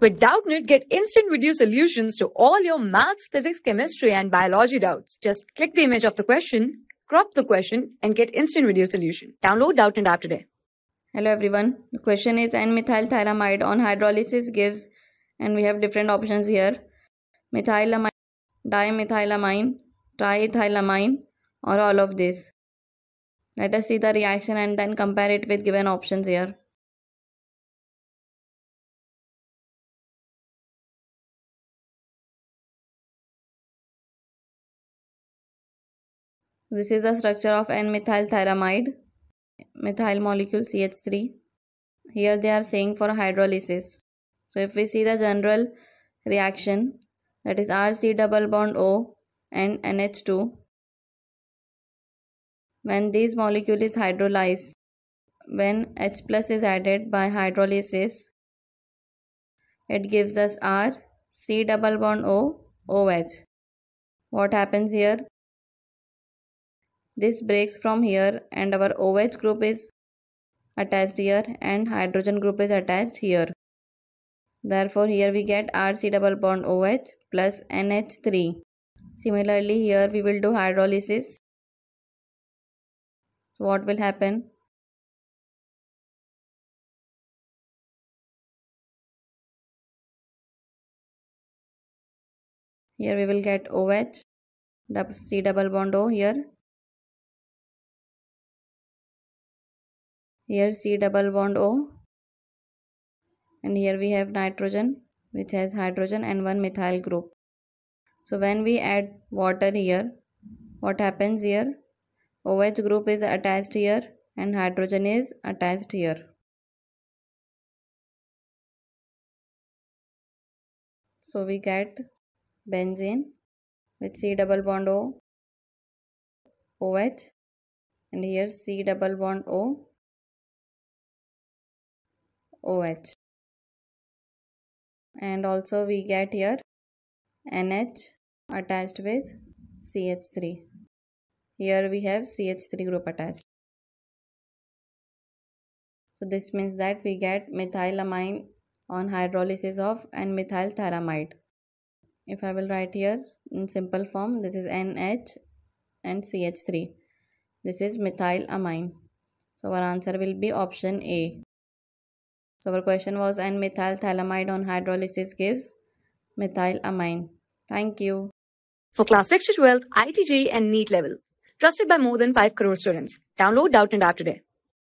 With Doubtnit, get instant video solutions to all your maths, physics, chemistry, and biology doubts. Just click the image of the question, crop the question, and get instant video solution. Download Doubtnit app today. Hello everyone. The question is N-methyl on hydrolysis gives, and we have different options here: methylamine, dimethylamine, triethylamine, or all of this. Let us see the reaction and then compare it with given options here. This is the structure of N-methyl methyl molecule CH3. Here they are saying for hydrolysis. So if we see the general reaction that is RC double bond O and NH2. When this molecule is hydrolyzed, when H plus is added by hydrolysis, it gives us R C double bond O OH. What happens here? This breaks from here and our OH group is attached here and hydrogen group is attached here. Therefore here we get RC double bond OH plus NH3. Similarly here we will do hydrolysis. So what will happen? Here we will get OH, C double bond O here here C double bond O and here we have nitrogen which has hydrogen and one methyl group. So when we add water here what happens here OH group is attached here and hydrogen is attached here. So we get benzene with C double bond O OH and here C double bond O OH and also we get here NH attached with CH3 here we have CH3 group attached so this means that we get methylamine on hydrolysis of and methyl thalamide if I will write here in simple form this is NH and CH3 this is methylamine so our answer will be option A so our question was and methylthalamide on hydrolysis gives methylamine. Thank you. For class 6 to 12, ITG and NEET level. Trusted by more than 5 crore students. Download Doubt and App today.